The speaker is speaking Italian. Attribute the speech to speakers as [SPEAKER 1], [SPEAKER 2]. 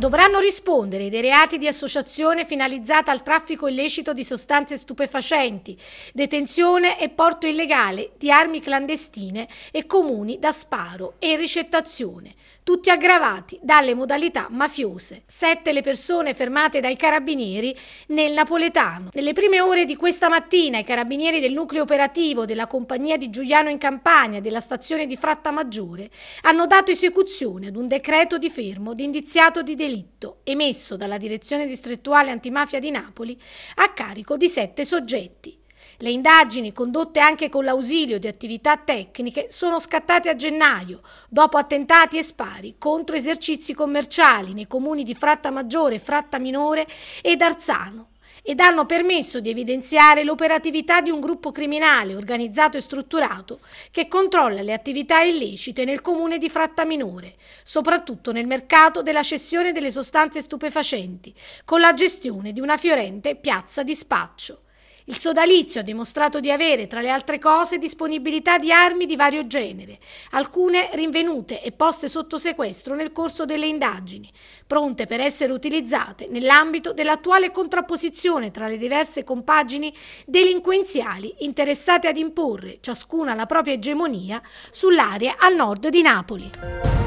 [SPEAKER 1] dovranno rispondere dei reati di associazione finalizzata al traffico illecito di sostanze stupefacenti, detenzione e porto illegale di armi clandestine e comuni da sparo e ricettazione, tutti aggravati dalle modalità mafiose. Sette le persone fermate dai carabinieri nel napoletano. Nelle prime ore di questa mattina i carabinieri del nucleo operativo della compagnia di Giuliano in Campania della stazione di Frattamaggiore hanno dato esecuzione ad un decreto di fermo di indiziato di delitto delitto emesso dalla Direzione Distrettuale Antimafia di Napoli a carico di sette soggetti. Le indagini, condotte anche con l'ausilio di attività tecniche, sono scattate a gennaio, dopo attentati e spari contro esercizi commerciali nei comuni di Fratta Maggiore, Fratta Minore ed Arzano, ed hanno permesso di evidenziare l'operatività di un gruppo criminale organizzato e strutturato che controlla le attività illecite nel comune di Frattaminore, soprattutto nel mercato della cessione delle sostanze stupefacenti, con la gestione di una fiorente piazza di spaccio. Il sodalizio ha dimostrato di avere, tra le altre cose, disponibilità di armi di vario genere, alcune rinvenute e poste sotto sequestro nel corso delle indagini, pronte per essere utilizzate nell'ambito dell'attuale contrapposizione tra le diverse compagini delinquenziali interessate ad imporre, ciascuna la propria egemonia, sull'area a nord di Napoli.